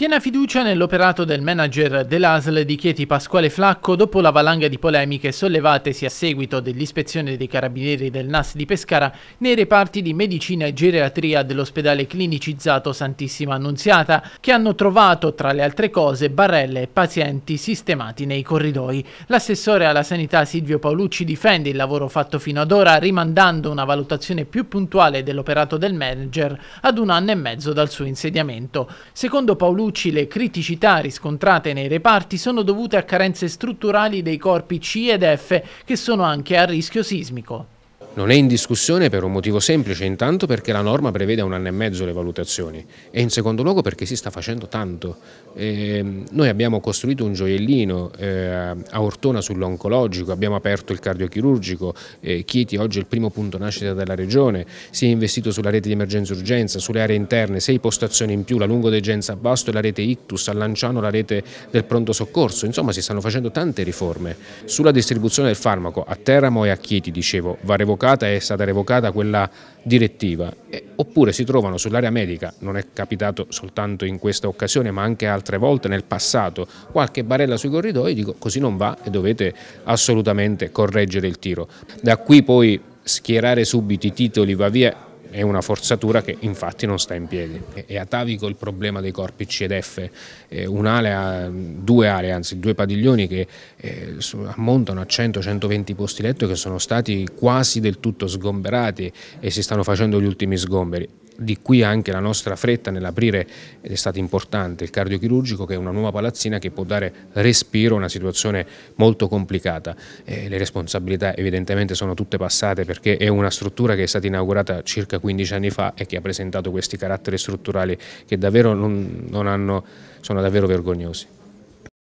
Piena fiducia nell'operato del manager dell'ASL di Chieti Pasquale Flacco dopo la valanga di polemiche sollevatesi a seguito dell'ispezione dei carabinieri del NAS di Pescara nei reparti di medicina e geriatria dell'ospedale clinicizzato Santissima Annunziata, che hanno trovato tra le altre cose barelle e pazienti sistemati nei corridoi. L'assessore alla sanità Silvio Paolucci difende il lavoro fatto fino ad ora rimandando una valutazione più puntuale dell'operato del manager ad un anno e mezzo dal suo insediamento. Secondo Paolucci Verducci le criticità riscontrate nei reparti sono dovute a carenze strutturali dei corpi C ed F che sono anche a rischio sismico. Non è in discussione per un motivo semplice, intanto perché la norma prevede a un anno e mezzo le valutazioni e in secondo luogo perché si sta facendo tanto. Eh, noi abbiamo costruito un gioiellino eh, a Ortona sull'oncologico, abbiamo aperto il cardiochirurgico, eh, Chieti oggi è il primo punto nascita della regione, si è investito sulla rete di emergenza urgenza, sulle aree interne, sei postazioni in più, la lungodegenza a Basto e la rete Ictus, a Lanciano la rete del pronto soccorso, insomma si stanno facendo tante riforme. Sulla distribuzione del farmaco a Teramo e a Chieti, dicevo, va revocato revocata è stata revocata quella direttiva, oppure si trovano sull'area medica, non è capitato soltanto in questa occasione ma anche altre volte nel passato, qualche barella sui corridoi, dico così non va e dovete assolutamente correggere il tiro. Da qui poi schierare subito i titoli va via è una forzatura che infatti non sta in piedi. È atavico il problema dei corpi C ed F, un'area, due aree, anzi due padiglioni che eh, ammontano a 100-120 posti letto che sono stati quasi del tutto sgomberati e si stanno facendo gli ultimi sgomberi di qui anche la nostra fretta nell'aprire, ed è stato importante, il cardiochirurgico che è una nuova palazzina che può dare respiro a una situazione molto complicata. Eh, le responsabilità evidentemente sono tutte passate perché è una struttura che è stata inaugurata circa 15 anni fa e che ha presentato questi caratteri strutturali che davvero non, non hanno, sono davvero vergognosi.